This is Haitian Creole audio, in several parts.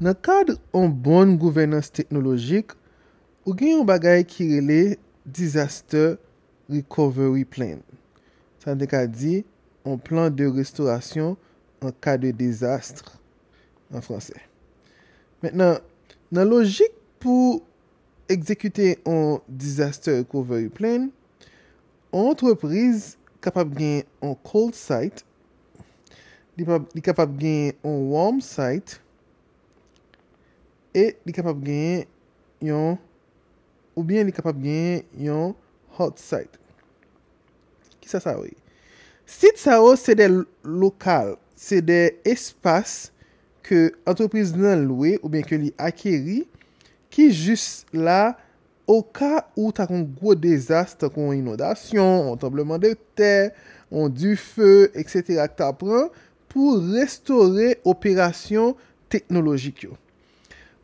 Nan kad an bon gouvenance teknolojik, ou gen yon bagay ki rele disaster recovery plan. San deka di, an plan de restaurasyon an ka de dezastre an franse. Mwen nan logik pou ekzekyte an disaster recovery plan, an entreprise kapap gen an cold site, li kapap gen an warm site, E li kapap genyon ou bien li kapap genyon hot site. Ki sa sa oye? Sit sa oye se de lokal. Se de espas ke antropiz nan loue ou bien ke li akeri. Ki jis la o ka ou takon gwo dezast, takon inodasyon, ontableman de te, ont du fe, etc. ki ta pran pou restore operasyon teknologik yo.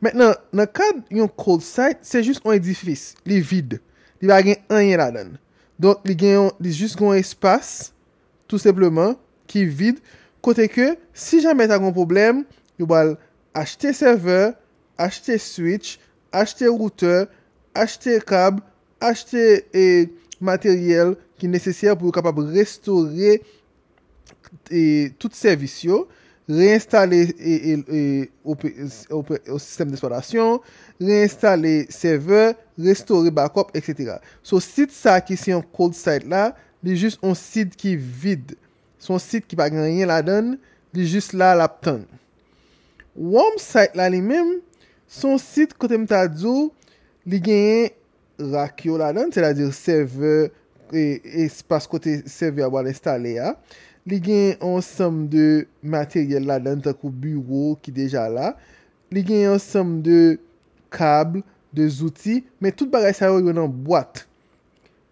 Mètnen, nan kade yon cold site, se jist yon edifis, li vide. Li ba gen an yon radan. Don, li gen yon, li jist yon espas, tout sepleman, ki vide. Kote ke, si jamey ta kon problem, yo bal, achete server, achete switch, achete router, achete kab, achete e, materyel ki nesesye pou yo kapab restore e tout servis yo. re-installer au sistem d'esploatasyon, re-installer serveur, restore back-up, etc. So, sit sa ki si yon cold site la, li jist yon sit ki vide. Son sit ki pa genyen la den, li jist la lapten. Warm site la li men, son sit kote mta dzo, li genyen rakyo la den, se la dir serveur, e pas kote serveur wale installe ya, li gen yon som de materyel la dan takou buwo ki deja la, li gen yon som de kable, de zouti, men tout bagay sa yo yon nan boate.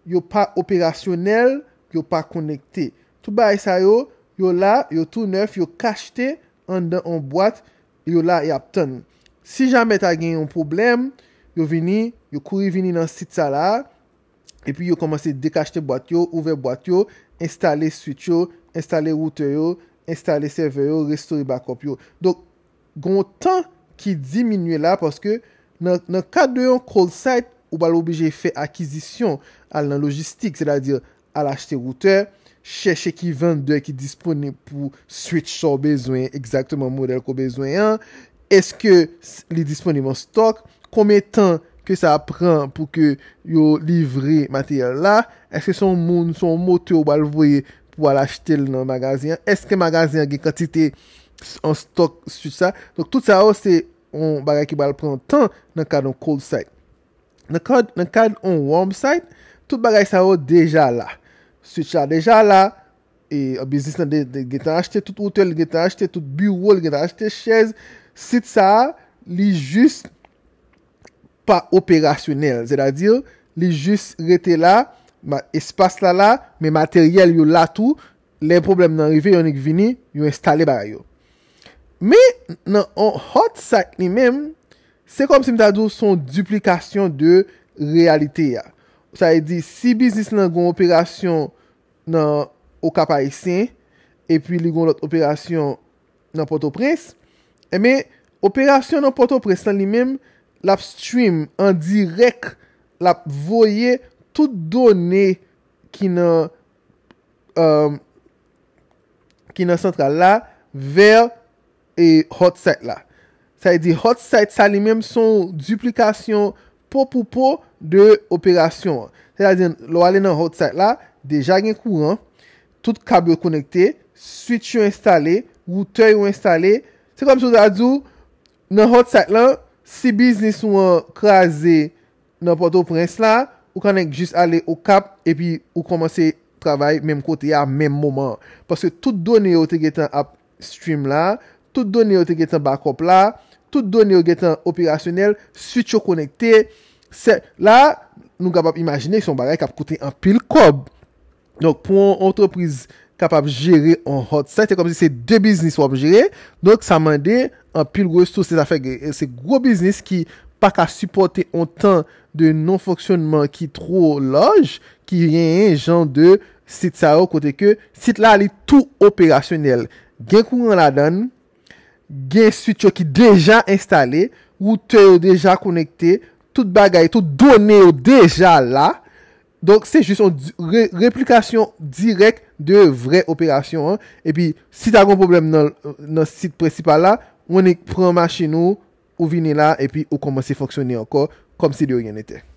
Yo pa operasyonel, yo pa konekte. Tout bagay sa yo, yo la, yo tou neuf, yo kache te an dan an boate, yo la yap e ton. Si jame ta gen yon problem, yo vini, yo kouri vini nan sit sa la, epi yo komanse dekache te boate yo, ouve boate yo, installe switch yo, installe router yo, installe server yo, restore backup yo. Donk, goun tan ki diminwe la, paske nan kade yon cold site, ou bal obje fe akizisyon al nan logistik, se da dir al achete router, cheche ki vende ki disponen pou switch sou bezwen, ekzaktman model ko bezwen an, eske li disponeman stok, kome tan ke sa pran pou ke yo livre materyal la, eske son moun, son mote ou bal voye, wala achte l nan magazyan, eske magazyan gen kantite an stok sut sa, donk tout sa ou se an bagay ki wala pren tan nan kad an cold site nan kad an warm site, tout bagay sa ou deja la, sut sa deja la, e obizis nan gen tan achte, tout hotel gen tan achte tout bureau gen tan achte, chèze sit sa, li jist pa operasyonel zè da dir, li jist rete la Espas la la, me materyel yo latou, le problem nan rive yonik vini, yo installe bar yo. Me nan hot site li mem, se kom si mta dou son duplikasyon de realite ya. Sa e di, si bizis nan goun operasyon nan okapa isen, e pi li goun lot operasyon nan porto pres, e me operasyon nan porto pres nan li mem, la ap stream an direk la ap voye tout done ki nan euh, central la ver e hot site la. Sa y di hot site sa li menm son duplikasyon pou pou pou de operasyon. Sa y di lo ale nan hot site la, deja gen kouran, tout kabyo konekte, switch yo installe, router yo installe, se kom sou da dou, nan hot site la, si biznis ou an krasi nan porto prens la, Ou kan ek jist ale ou kap e pi ou komanse travaye menm kote ya menm moman. Paske tout donye ou te getan app stream la, tout donye ou te getan backup la, tout donye ou getan operasyonel, switch yo konekte. La, nou gapap imajine yon baray kap kote en pil kob. Donk pou an entreprise kapap jere en hot site, e kom se se de biznis wap jere, donk sa mande en pil gwo sou se zafek se gwo biznis ki... pa ka supporte an tan de non foksyonman ki tro loj, ki yen jen de sit sa yo kote ke sit la li tout operasyonel. Gen kou an la dan, gen sit yo ki deja installe, ou te yo deja konekte, tout bagay, tout donye yo deja la, donk se jison replikasyon direk de vre operasyon. E pi, si ta kon problem nan sit presipal la, weni pranman chen nou, ou vinila epi ou komosi foksyon ni yo ko kom si di ou yenete.